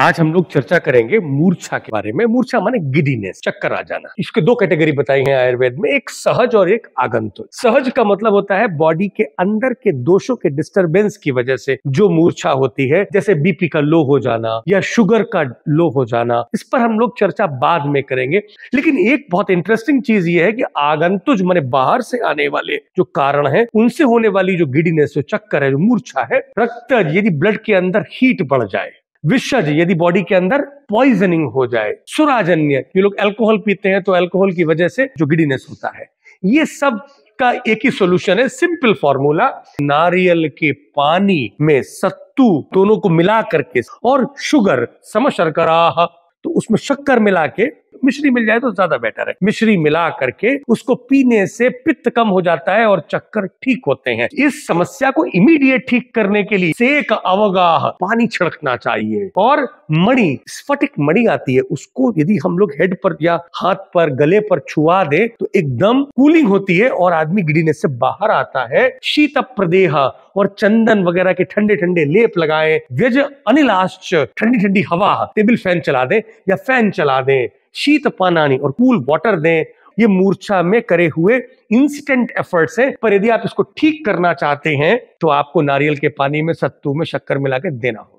आज हम लोग चर्चा करेंगे मूर्छा के बारे में मूर्छा माने गिडीनेस चक्कर आ जाना इसके दो कैटेगरी बताई हैं आयुर्वेद में एक सहज और एक आगंतुक सहज का मतलब होता है बॉडी के अंदर के दोषों के डिस्टरबेंस की वजह से जो मूर्छा होती है जैसे बीपी का लो हो जाना या शुगर का लो हो जाना इस पर हम लोग चर्चा बाद में करेंगे लेकिन एक बहुत इंटरेस्टिंग चीज ये है कि आगंतुज मैंने बाहर से आने वाले जो कारण है उनसे होने वाली जो गिडीनेस जो चक्कर है जो मूर्छा है रक्त यदि ब्लड के अंदर हीट बढ़ जाए विषज यदि बॉडी के अंदर पॉइजनिंग हो जाए सुराजन्य ये लोग अल्कोहल पीते हैं तो अल्कोहल की वजह से जो गिडीनेस होता है ये सब का एक ही सोल्यूशन है सिंपल फॉर्मूला नारियल के पानी में सत्तू दोनों को मिला करके और शुगर समा तो उसमें शक्कर मिला के मिश्री मिल जाए तो ज्यादा बेटर है मिश्री मिला करके उसको पीने से पित्त कम हो जाता है और चक्कर ठीक होते हैं इस समस्या को इमीडिएट ठीक करने के लिए सेक अवगाह पानी छिड़कना चाहिए और मणि स्फटिक मणि आती है उसको यदि हम लोग हेड पर या हाथ पर गले पर छुआ दे तो एकदम कूलिंग होती है और आदमी गिरीने से बाहर आता है शीत प्रदेह और चंदन वगैरह के ठंडे ठंडे लेप लगाए व्यज अनिलाश्च ठंडी ठंडी हवा टेबल फैन चला दे या फैन चला दे शीत पानी और कूल वाटर दें ये मूर्छा में करे हुए इंस्टेंट एफर्ट्स हैं पर यदि आप इसको ठीक करना चाहते हैं तो आपको नारियल के पानी में सत्तू में शक्कर मिला के देना होगा